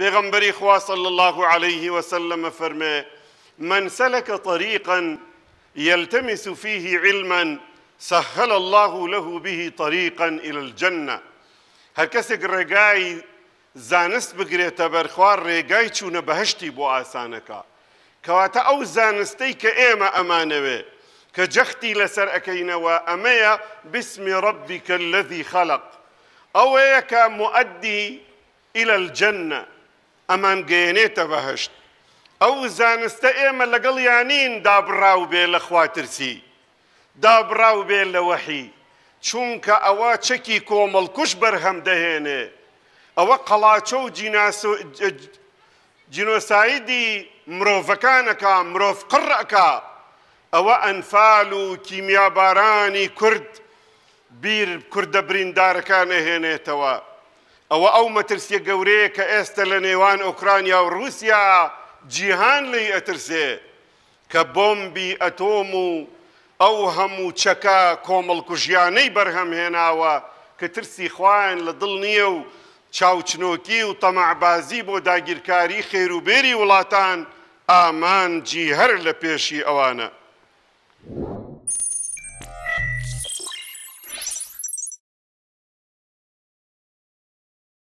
پیغمبری خوا صلی اللہ علیہ وسلم فرمے من سلک طریقا يلتمس فيه علما سهل الله له به طريقا الى الجنه هر کەسێک ڕێگای زانست بگری بگرێتە بەرخوار ڕێگای چوونە بەهشتی بۆ ئاسانەکە کەواتە ئەو زانستەی کە ئێمە ئەمانەوێ کە لسر اکینا و امیا بسمی ربک لەذی خلق ئەوەیە کە مؤدی إلى الجنة ئەمان گەێنێتە بەهشت ئەو زانستە ئێمە لەگەڵ یانین دابڕاو بێ لە خواترسی دابڕاو بێ لە وەحی چونکە ئەوە چەکی کۆمەڵکوش بەرهەم دەهێنێ ئەوە قەڵاچە و جینۆسایدی مرۆڤەکانەکە مرۆڤ قڕەکە ئەوە ئەنفال و کیمیابارانی کورد بیر کووردە بریندارەکان نەهێنێتەوە ئەوە ئەو مەترسیە گەورەیە کە ئێستا لە نێوان ئۆکرانیا و رووسیا جیهان لی ئەترسێ کە بۆمبی ئەتۆم و ئەو هەموو چەکە کۆمەڵکوژیانەی بەرهەمهێناوە کە ترسی خوایان لە دڵ نییە و چاوچنۆکی و تەمەعبازی بۆ داگیرکاری خێروبێری وڵاتان ئامانجی هەر لە پێشی ئەوانە.